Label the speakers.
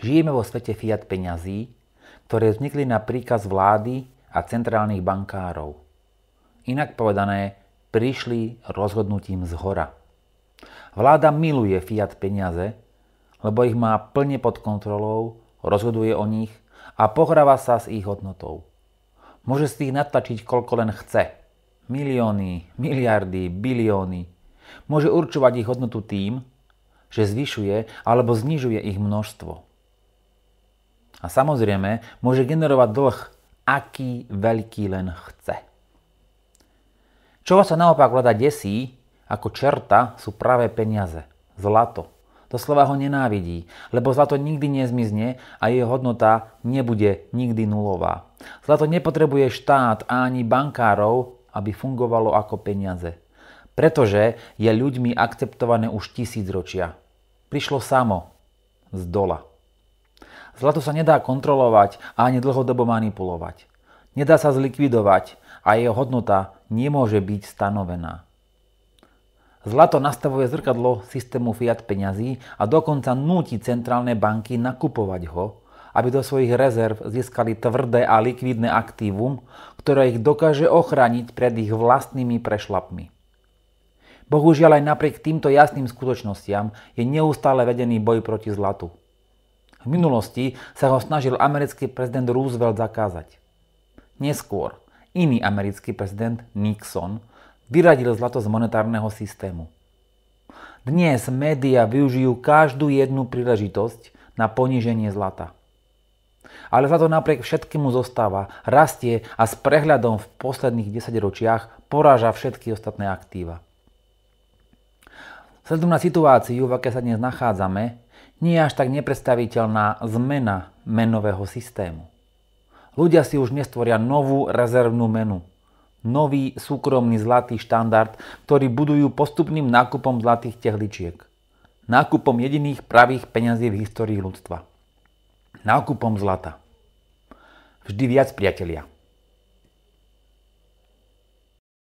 Speaker 1: Žijeme vo svete fiat peňazí, ktoré vznikli na príkaz vlády a centrálnych bankárov. Inak povedané, prišli rozhodnutím z hora. Vláda miluje fiat peniaze, lebo ich má plne pod kontrolou, rozhoduje o nich a pohráva sa s ich hodnotou. Môže si ich natlačiť koľko len chce. Milióny, miliardy, bilióny. Môže určovať ich hodnotu tým, že zvyšuje alebo znižuje ich množstvo. A samozrejme, môže generovať dlh, aký veľký len chce. Čo sa naopak vláda desí, ako čerta, sú práve peniaze, zlato. To slova ho nenávidí, lebo zlato nikdy nezmizne a jeho hodnota nebude nikdy nulová. Zlato nepotrebuje štát a ani bankárov, aby fungovalo ako peniaze. Pretože je ľuďmi akceptované už tisícročia. Prišlo samo, z dola. Zlato sa nedá kontrolovať a ani dlhodobo manipulovať. Nedá sa zlikvidovať a jeho hodnota nemôže byť stanovená. Zlato nastavuje zrkadlo systému fiat peňazí a dokonca núti centrálne banky nakupovať ho, aby do svojich rezerv získali tvrdé a likvidné aktívum, ktoré ich dokáže ochrániť pred ich vlastnými prešlapmi. Bohužiaľ aj napriek týmto jasným skutočnostiam je neustále vedený boj proti zlatu – v minulosti sa ho snažil americký prezident Roosevelt zakázať. Neskôr iný americký prezident Nixon vyradil zlato z monetárneho systému. Dnes médiá využijú každú jednu príležitosť na poníženie zlata. Ale zlato napriek všetkému zostáva, rastie a s prehľadom v posledných 10 ročiach poráža všetky ostatné aktíva. Vzhľadom na situáciu, v aké sa dnes nachádzame, nie je až tak nepredstaviteľná zmena menového systému. Ľudia si už nestvoria novú rezervnú menu, nový súkromný zlatý štandard, ktorý budujú postupným nákupom zlatých tehličiek, nákupom jediných pravých peňazí v histórii ľudstva, nákupom zlata. Vždy viac, priatelia.